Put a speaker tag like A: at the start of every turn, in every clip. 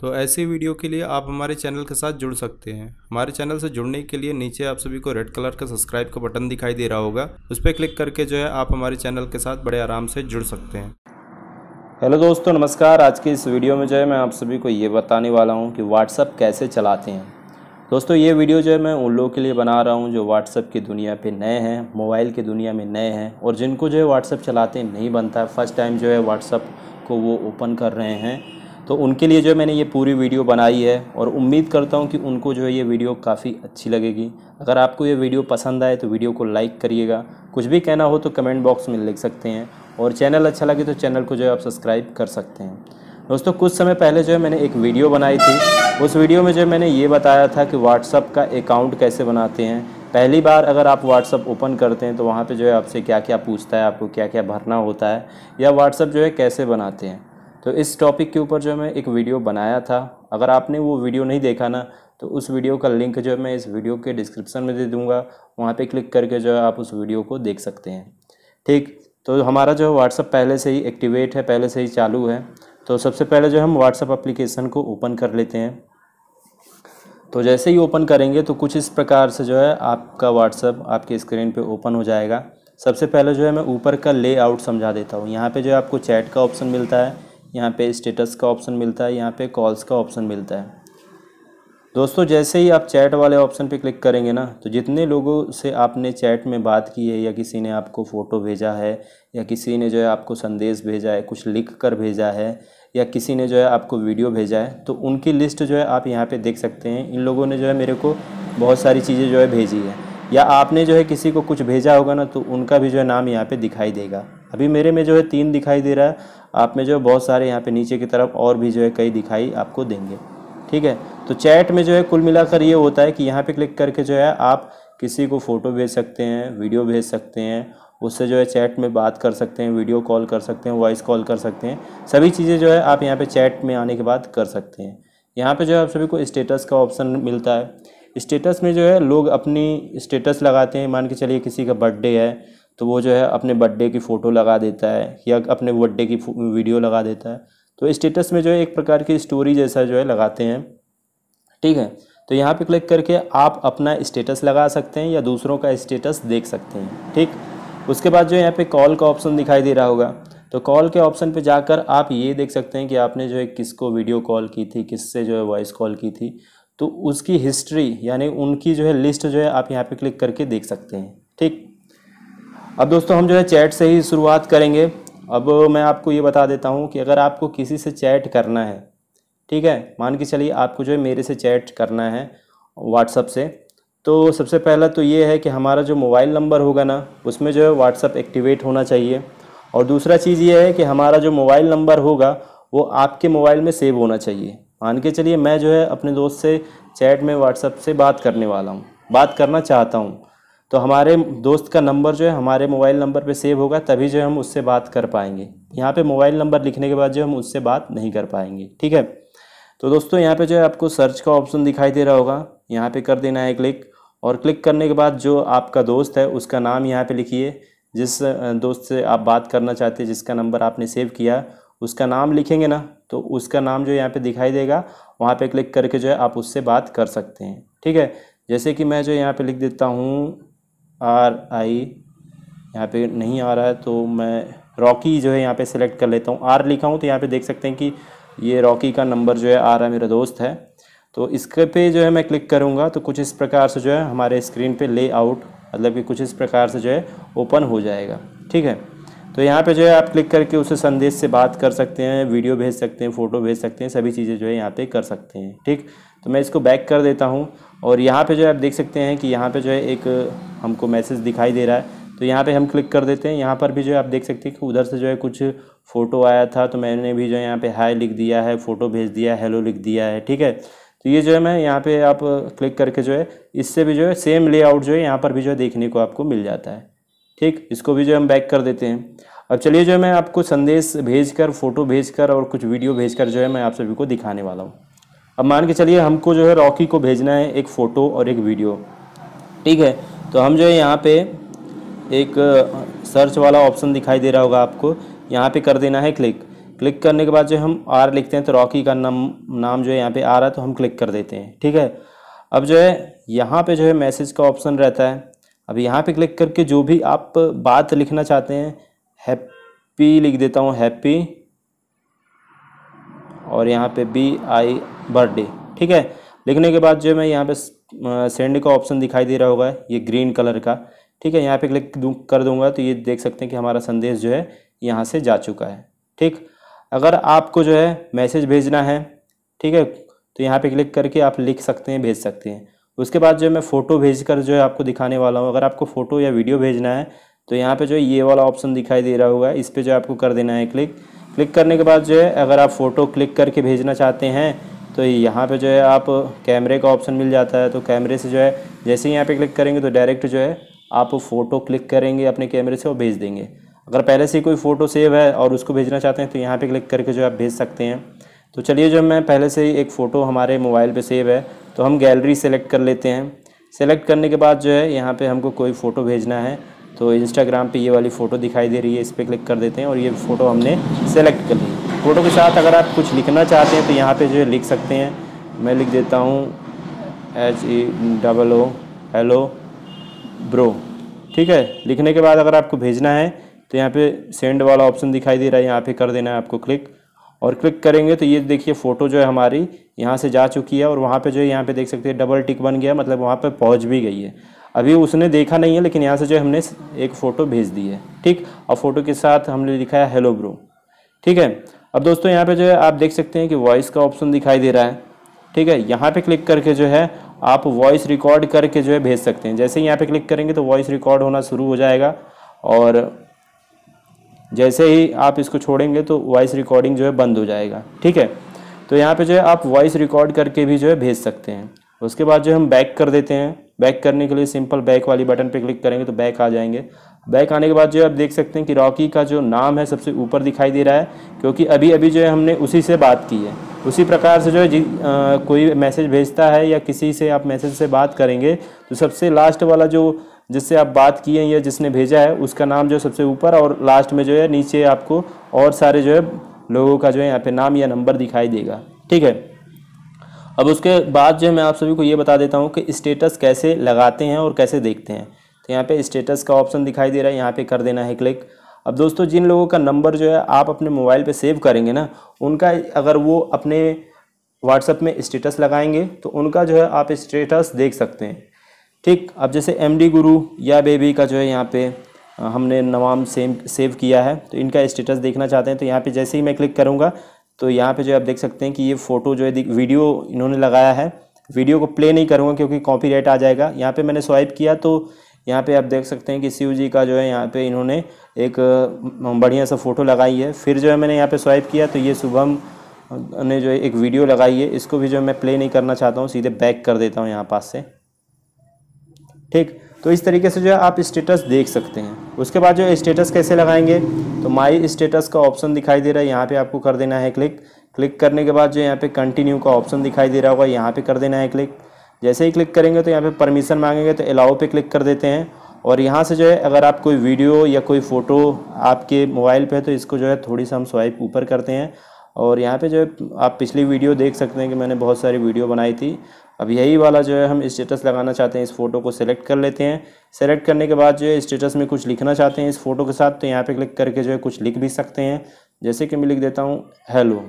A: तो ऐसे वीडियो के लिए आप हमारे चैनल के साथ जुड़ सकते हैं हमारे चैनल से जुड़ने के लिए नीचे आप सभी को रेड कलर का सब्सक्राइब का बटन दिखाई दे रहा होगा उस पर क्लिक करके जो है आप हमारे चैनल के साथ बड़े आराम से जुड़ सकते हैं हेलो दोस्तों नमस्कार आज के इस वीडियो में जो है मैं आप सभी को ये बताने वाला हूँ कि व्हाट्सअप कैसे चलाते हैं दोस्तों ये वीडियो जो है मैं उन लोगों के लिए बना रहा हूँ जो व्हाट्सअप की दुनिया पे नए हैं मोबाइल की दुनिया में नए हैं और जिनको जो है व्हाट्सअप चलाते नहीं बनता है फर्स्ट टाइम जो है व्हाट्सअप को वो ओपन कर रहे हैं तो उनके लिए जो मैंने ये पूरी वीडियो बनाई है और उम्मीद करता हूँ कि उनको जो है ये वीडियो काफ़ी अच्छी लगेगी अगर आपको ये वीडियो पसंद आए तो वीडियो को लाइक करिएगा कुछ भी कहना हो तो कमेंट बॉक्स में लिख सकते हैं और चैनल अच्छा लगे तो चैनल को जो है आप सब्सक्राइब कर सकते हैं दोस्तों कुछ समय पहले जो है मैंने एक वीडियो बनाई थी उस वीडियो में जो मैंने ये बताया था कि व्हाट्सअप का अकाउंट कैसे बनाते हैं पहली बार अगर आप व्हाट्सअप ओपन करते हैं तो वहाँ पे जो है आपसे क्या क्या पूछता है आपको क्या क्या भरना होता है या व्हाट्सअप जो है कैसे बनाते हैं तो इस टॉपिक के ऊपर जो मैं एक वीडियो बनाया था अगर आपने वो वीडियो नहीं देखा ना तो उस वीडियो का लिंक जो है मैं इस वीडियो के डिस्क्रिप्शन में दे दूँगा वहाँ पर क्लिक करके जो है आप उस वीडियो को देख सकते हैं ठीक तो हमारा जो है व्हाट्सअप पहले से ही एक्टिवेट है पहले से ही चालू है तो सबसे पहले जो हम व्हाट्सअप अप्लीकेशन को ओपन कर लेते हैं तो जैसे ही ओपन करेंगे तो कुछ इस प्रकार से जो है आपका व्हाट्सअप आपके स्क्रीन पे ओपन हो जाएगा सबसे पहले जो है मैं ऊपर का लेआउट समझा देता हूँ यहाँ पे जो है आपको चैट का ऑप्शन मिलता है यहाँ पे स्टेटस का ऑप्शन मिलता है यहाँ पे कॉल्स का ऑप्शन मिलता है दोस्तों जैसे ही आप चैट वाले ऑप्शन पे क्लिक करेंगे ना तो जितने लोगों से आपने चैट में बात की है या किसी ने आपको फ़ोटो भेजा है या किसी ने जो है आपको संदेश भेजा है कुछ लिख कर भेजा है या किसी ने जो है आपको वीडियो भेजा है तो उनकी लिस्ट जो है आप यहाँ पर देख सकते हैं इन लोगों ने जो है मेरे को बहुत सारी चीज़ें जो है भेजी है या आपने जो है किसी को कुछ भेजा होगा ना तो उनका भी जो है नाम यहाँ पर दिखाई देगा अभी मेरे में जो है तीन दिखाई दे रहा है आप में जो है बहुत सारे यहाँ पे नीचे की तरफ और भी जो है कई दिखाई आपको देंगे ठीक है तो चैट में जो है कुल मिलाकर ये होता है कि यहाँ पे क्लिक करके जो है आप किसी को फ़ोटो भेज सकते हैं वीडियो भेज सकते हैं उससे जो है चैट में बात कर सकते हैं वीडियो कॉल कर सकते हैं वॉइस कॉल कर सकते हैं सभी चीज़ें जो है आप यहाँ पे चैट में आने के बाद कर सकते हैं यहाँ पे जो है आप सभी को स्टेटस का ऑप्शन मिलता है स्टेटस में जो है लोग अपनी स्टेटस लगाते हैं मान के चलिए किसी का बर्थडे है तो वो जो है अपने बर्थडे की फ़ोटो लगा देता है या अपने बर्थडे की वीडियो लगा देता है तो स्टेटस में जो है एक प्रकार की स्टोरी जैसा जो है लगाते हैं ठीक है तो यहाँ पे क्लिक करके आप अपना स्टेटस लगा सकते हैं या दूसरों का स्टेटस देख सकते हैं ठीक उसके बाद जो यहाँ पे कॉल का ऑप्शन दिखाई दे रहा होगा तो कॉल के ऑप्शन पे जाकर आप ये देख सकते हैं कि आपने जो है किसको वीडियो कॉल की थी किससे जो है वॉइस कॉल की थी तो उसकी हिस्ट्री यानी उनकी जो है लिस्ट जो है आप यहाँ पर क्लिक करके देख सकते हैं ठीक अब दोस्तों हम जो है चैट से ही शुरुआत करेंगे अब मैं आपको ये बता देता हूँ कि अगर आपको किसी से चैट करना है ठीक है मान के चलिए आपको जो है मेरे से चैट करना है व्हाट्सअप से तो सबसे पहला तो ये है कि हमारा जो मोबाइल नंबर होगा ना उसमें जो है व्हाट्सअप एक्टिवेट होना चाहिए और दूसरा चीज़ ये है कि हमारा जो मोबाइल नंबर होगा वो आपके मोबाइल में सेव होना चाहिए मान के चलिए मैं जो है अपने दोस्त से चैट में व्हाट्सअप से बात करने वाला हूँ बात करना चाहता हूँ तो हमारे दोस्त का नंबर जो है हमारे मोबाइल नंबर पे सेव होगा तभी जो है हम उससे बात कर पाएंगे यहाँ पे मोबाइल नंबर लिखने के बाद जो हम उससे बात नहीं कर पाएंगे ठीक है तो दोस्तों यहाँ पे जो है आपको सर्च का ऑप्शन दिखाई दे रहा होगा यहाँ पे कर देना है क्लिक और क्लिक करने के बाद जो आपका दोस्त है उसका नाम यहाँ पर लिखिए जिस दोस्त से आप बात करना चाहते हैं जिसका नंबर आपने सेव किया उसका नाम लिखेंगे ना तो उसका नाम जो यहाँ पर दिखाई देगा वहाँ पर क्लिक करके जो है आप उससे बात कर सकते हैं ठीक है जैसे कि मैं जो यहाँ पे लिख देता हूँ आर आई यहाँ पे नहीं आ रहा है तो मैं रॉकी जो है यहाँ पे सिलेक्ट कर लेता हूँ आर लिखा हूँ तो यहाँ पे देख सकते हैं कि ये रॉकी का नंबर जो है आ रहा है मेरा दोस्त है तो इसके पे जो है मैं क्लिक करूँगा तो कुछ इस प्रकार से जो है हमारे स्क्रीन पे आउट मतलब कि कुछ इस प्रकार से जो है ओपन हो जाएगा ठीक है तो यहाँ पर जो है आप क्लिक करके उसे संदेश से बात कर सकते हैं वीडियो भेज सकते हैं फ़ोटो भेज सकते हैं सभी चीज़ें जो है यहाँ पर कर सकते हैं ठीक तो मैं इसको बैक कर देता हूँ और यहाँ पे जो है आप देख सकते हैं कि यहाँ पे जो है एक हमको मैसेज दिखाई दे रहा है तो यहाँ पे हम क्लिक कर देते हैं यहाँ पर भी जो है आप देख सकते हैं कि उधर से जो है कुछ फ़ोटो आया था तो मैंने भी जो है यहाँ पे हाई लिख दिया है फ़ोटो भेज दिया है हेलो लिख दिया है ठीक है तो ये जो है मैं यहाँ पे आप क्लिक करके जो है इससे भी जो है सेम लेआउट जो है यहाँ पर भी जो है देखने को आपको मिल जाता है ठीक इसको भी जो है हम बैक कर देते हैं अब चलिए जो है मैं आपको संदेश भेज फ़ोटो भेज और कुछ वीडियो भेज जो है मैं आप सभी को दिखाने वाला हूँ अब मान के चलिए हमको जो है रॉकी को भेजना है एक फ़ोटो और एक वीडियो ठीक है तो हम जो है यहाँ पे एक सर्च वाला ऑप्शन दिखाई दे रहा होगा आपको यहाँ पे कर देना है क्लिक क्लिक करने के बाद जो हम आर लिखते हैं तो रॉकी का नाम नाम जो है यहाँ पे आ रहा है तो हम क्लिक कर देते हैं ठीक है अब जो है यहाँ पे जो है मैसेज का ऑप्शन रहता है अब यहाँ पे क्लिक करके जो भी आप बात लिखना चाहते हैं हैप्पी लिख देता हूँ हैप्पी और यहाँ पे बी आई बर्थडे ठीक है लिखने के बाद जो मैं यहाँ पे सेंड का ऑप्शन दिखाई दे रहा होगा ये ग्रीन कलर का ठीक है यहाँ पे क्लिक कर दूंगा तो ये देख सकते हैं कि हमारा संदेश जो है यहाँ से जा चुका है ठीक अगर आपको जो है मैसेज भेजना है ठीक है तो यहाँ पे क्लिक करके आप लिख सकते हैं भेज सकते हैं उसके बाद जो है मैं फ़ोटो भेज कर जो है आपको दिखाने वाला हूँ अगर आपको फ़ोटो या वीडियो भेजना है तो यहाँ पे जो है ये वाला ऑप्शन दिखाई दे रहा होगा इस पर जो आपको कर देना है क्लिक क्लिक करने के बाद जो है अगर आप फ़ोटो क्लिक करके भेजना चाहते हैं तो यहाँ पे जो है आप कैमरे का ऑप्शन मिल जाता है तो कैमरे से जो है जैसे ही यहाँ पे क्लिक करेंगे तो डायरेक्ट जो है आप फ़ोटो क्लिक करेंगे अपने कैमरे से और भेज देंगे अगर पहले से कोई फ़ोटो सेव है और उसको भेजना चाहते हैं तो यहाँ पे क्लिक करके जो आप भेज सकते हैं तो चलिए जो मैं पहले से ही एक फ़ोटो हमारे मोबाइल पर सेव है तो हम गैलरी सेलेक्ट कर लेते हैं सेलेक्ट करने के बाद जो है यहाँ पर हमको कोई फ़ोटो भेजना है तो इंस्टाग्राम पे ये वाली फ़ोटो दिखाई दे रही है इस पर क्लिक कर देते हैं और ये फ़ोटो हमने सेलेक्ट कर ली फ़ोटो के साथ अगर आप कुछ लिखना चाहते हैं तो यहाँ पे जो है लिख सकते हैं मैं लिख देता हूँ H E double O hello bro ठीक है लिखने के बाद अगर आपको भेजना है तो यहाँ पे सेंड वाला ऑप्शन दिखाई दे रहा है यहाँ पे कर देना है आपको क्लिक और क्लिक करेंगे तो ये देखिए फ़ोटो जो है हमारी यहाँ से जा चुकी है और वहाँ पर जो है यहाँ पर देख सकते हैं डबल टिक बन गया मतलब वहाँ पर पहुँच भी गई है अभी उसने देखा नहीं है लेकिन यहाँ से जो है हमने एक फ़ोटो भेज दी है ठीक और फ़ोटो के साथ हमने लिखा है हेलो ब्रो ठीक है अब दोस्तों यहाँ पे जो है आप देख सकते हैं कि वॉइस का ऑप्शन दिखाई दे रहा है ठीक है यहाँ पे क्लिक करके जो है आप वॉइस रिकॉर्ड करके जो है भेज सकते हैं जैसे ही यहाँ पे क्लिक करेंगे तो वॉइस रिकॉर्ड होना शुरू हो जाएगा और जैसे ही आप इसको छोड़ेंगे तो वॉइस रिकॉर्डिंग जो है बंद हो जाएगा ठीक है तो यहाँ पे जो है आप वॉइस रिकॉर्ड करके भी जो है भेज सकते हैं उसके बाद जो हम बैक कर देते हैं बैक करने के लिए सिंपल बैक वाली बटन पर क्लिक करेंगे तो बैक आ जाएंगे बैक आने के बाद जो है आप देख सकते हैं कि रॉकी का जो नाम है सबसे ऊपर दिखाई दे रहा है क्योंकि अभी अभी जो है हमने उसी से बात की है उसी प्रकार से जो है कोई मैसेज भेजता है या किसी से आप मैसेज से बात करेंगे तो सबसे लास्ट वाला जो जिससे आप बात किए या जिसने भेजा है उसका नाम जो है सबसे ऊपर और लास्ट में जो है नीचे आपको और सारे जो है लोगों का जो है यहाँ पे नाम या नंबर दिखाई देगा ठीक है अब उसके बाद जो है मैं आप सभी को ये बता देता हूँ कि स्टेटस कैसे लगाते हैं और कैसे देखते हैं तो यहाँ पे स्टेटस का ऑप्शन दिखाई दे रहा है यहाँ पे कर देना है क्लिक अब दोस्तों जिन लोगों का नंबर जो है आप अपने मोबाइल पे सेव करेंगे ना उनका अगर वो अपने व्हाट्सएप में स्टेटस लगाएंगे तो उनका जो है आप स्टेटस देख सकते हैं ठीक अब जैसे एम गुरु या बेबी का जो है यहाँ पर हमने नवाम सेम सेव किया है तो इनका स्टेटस देखना चाहते हैं तो यहाँ पर जैसे ही मैं क्लिक करूँगा तो यहाँ पे जो है आप देख सकते हैं कि ये फ़ोटो जो है वीडियो इन्होंने लगाया है वीडियो को प्ले नहीं करूँगा क्योंकि कॉपीराइट आ जाएगा यहाँ पे मैंने स्वाइप किया तो यहाँ पे आप देख सकते हैं कि शिव जी का जो है यहाँ पे इन्होंने एक बढ़िया सा फ़ोटो लगाई है फिर जो है मैंने यहाँ पे स्वाइप किया तो ये शुभम ने जो है एक वीडियो लगाई है इसको भी जो मैं प्ले नहीं करना चाहता हूँ सीधे बैक कर देता हूँ यहाँ पास से ठीक तो इस तरीके से जो है आप स्टेटस देख सकते हैं उसके बाद जो है स्टेटस कैसे लगाएंगे तो माई स्टेटस का ऑप्शन दिखाई दे रहा है यहाँ पे आपको कर देना है क्लिक क्लिक करने के बाद जो यहाँ पे कंटिन्यू का ऑप्शन दिखाई दे रहा होगा यहाँ पे कर देना है क्लिक जैसे ही क्लिक करेंगे तो यहाँ पे परमिशन मांगेंगे तो अलाउ पे क्लिक कर देते हैं और यहाँ से जो है अगर आप कोई वीडियो या कोई फ़ोटो आपके मोबाइल पे तो इसको जो है थोड़ी सा हम स्वाइप ऊपर करते हैं और यहाँ पे जो है आप पिछली वीडियो देख सकते हैं कि मैंने बहुत सारी वीडियो बनाई थी अब यही वाला जो है हम स्टेटस लगाना चाहते हैं इस फ़ोटो को सिलेक्ट कर लेते हैं सेलेक्ट करने के बाद जो है स्टेटस में कुछ लिखना चाहते हैं इस फ़ोटो के साथ तो यहाँ पर क्लिक करके जो है कुछ लिख भी सकते हैं जैसे कि मैं लिख देता हूँ हेलो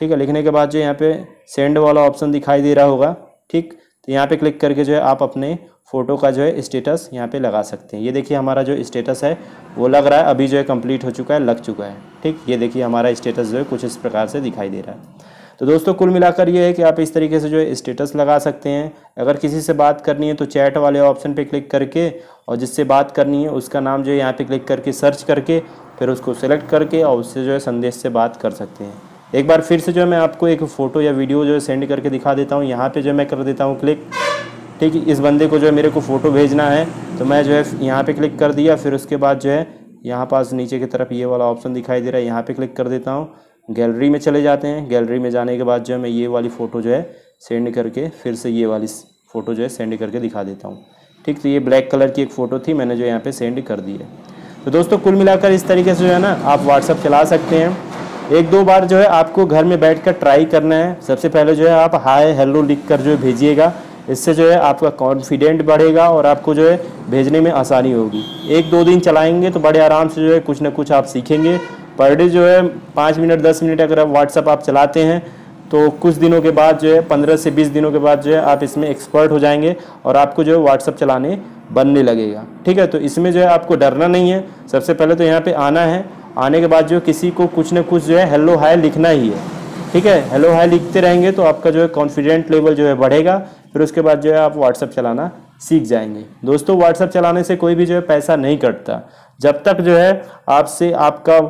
A: ठीक है लिखने के बाद जो यहाँ पे सेंड वाला ऑप्शन दिखाई दे रहा होगा ठीक तो यहाँ पे क्लिक करके जो है आप अपने फ़ोटो का जो है स्टेटस यहाँ पे लगा सकते हैं ये देखिए हमारा जो स्टेटस है वो लग रहा है अभी जो है कंप्लीट हो चुका है लग चुका है ठीक ये देखिए हमारा स्टेटस जो है कुछ इस प्रकार से दिखाई दे रहा है तो दोस्तों कुल मिलाकर ये है कि आप इस तरीके से जो है स्टेटस लगा सकते हैं अगर किसी से बात करनी है तो चैट वाले ऑप्शन पर क्लिक करके और जिससे बात करनी है उसका नाम जो है यहाँ पर क्लिक करके सर्च करके फिर उसको सेलेक्ट करके और उससे जो है संदेश से बात कर सकते हैं एक बार फिर से जो है मैं आपको एक फ़ोटो या वीडियो जो है सेंड करके दिखा देता हूँ यहाँ पे जो मैं कर देता हूँ क्लिक ठीक है इस बंदे को जो है मेरे को फ़ोटो भेजना है तो मैं जो है यहाँ पे क्लिक कर दिया फिर उसके बाद जो है यहाँ पास नीचे की तरफ ये वाला ऑप्शन दिखाई दे रहा है यहाँ पे क्लिक कर देता हूँ गैलरी में चले जाते हैं गैलरी में जाने के बाद जो है मैं ये वाली फ़ोटो जो है सेंड करके फिर से ये वाली फ़ोटो जो है सेंड करके दिखा देता हूँ ठीक तो ये ब्लैक कलर की एक फ़ोटो थी मैंने जो यहाँ पर सेंड कर दी है तो दोस्तों कुल मिलाकर इस तरीके से जो है ना आप व्हाट्सअप चला सकते हैं एक दो बार जो है आपको घर में बैठ कर ट्राई करना है सबसे पहले जो है आप हाय हेलो लिख कर जो है भेजिएगा इससे जो है आपका कॉन्फिडेंट बढ़ेगा और आपको जो है भेजने में आसानी होगी एक दो दिन चलाएंगे तो बड़े आराम से जो है कुछ ना कुछ आप सीखेंगे पर डे जो है पाँच मिनट दस मिनट अगर आप व्हाट्सअप आप चलाते हैं तो कुछ दिनों के बाद जो है पंद्रह से बीस दिनों के बाद जो है आप इसमें एक्सपर्ट हो जाएंगे और आपको जो है व्हाट्सअप चलाने बनने लगेगा ठीक है तो इसमें जो है आपको डरना नहीं है सबसे पहले तो यहाँ पे आना है आने के बाद जो किसी को कुछ ना कुछ जो है हेलो हाय लिखना ही है ठीक है हेलो हाय लिखते रहेंगे तो आपका जो है कॉन्फिडेंट लेवल जो है बढ़ेगा फिर उसके बाद जो है आप व्हाट्सअप चलाना सीख जाएंगे दोस्तों व्हाट्सअप चलाने से कोई भी जो है पैसा नहीं कटता जब तक जो है आपसे आपका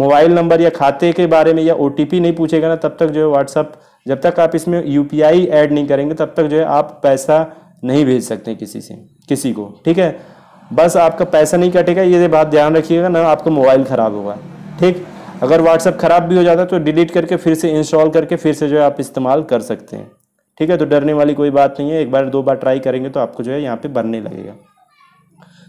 A: मोबाइल नंबर या खाते के बारे में या ओ नहीं पूछेगा ना तब तक जो है व्हाट्सअप जब तक आप इसमें यू ऐड नहीं करेंगे तब तक जो है आप पैसा नहीं भेज सकते किसी से किसी को ठीक है बस आपका पैसा नहीं कटेगा ये बात ध्यान रखिएगा ना आपका मोबाइल ख़राब होगा ठीक अगर व्हाट्सअप ख़राब भी हो जाता है तो डिलीट करके फिर से इंस्टॉल करके फिर से जो है आप इस्तेमाल कर सकते हैं ठीक है तो डरने वाली कोई बात नहीं है एक बार दो बार ट्राई करेंगे तो आपको जो है यहाँ पे बनने लगेगा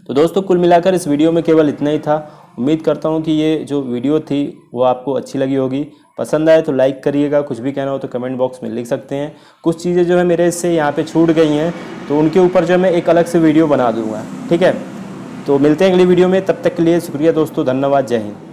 A: तो दोस्तों कुल मिलाकर इस वीडियो में केवल इतना ही था उम्मीद करता हूँ कि ये जो वीडियो थी वो आपको अच्छी लगी होगी पसंद आए तो लाइक करिएगा कुछ भी कहना हो तो कमेंट बॉक्स में लिख सकते हैं कुछ चीज़ें जो है मेरे इससे यहाँ पे छूट गई हैं तो उनके ऊपर जो मैं एक अलग से वीडियो बना दूंगा ठीक है तो मिलते हैं अगली वीडियो में तब तक के लिए शुक्रिया दोस्तों धन्यवाद जय हिंद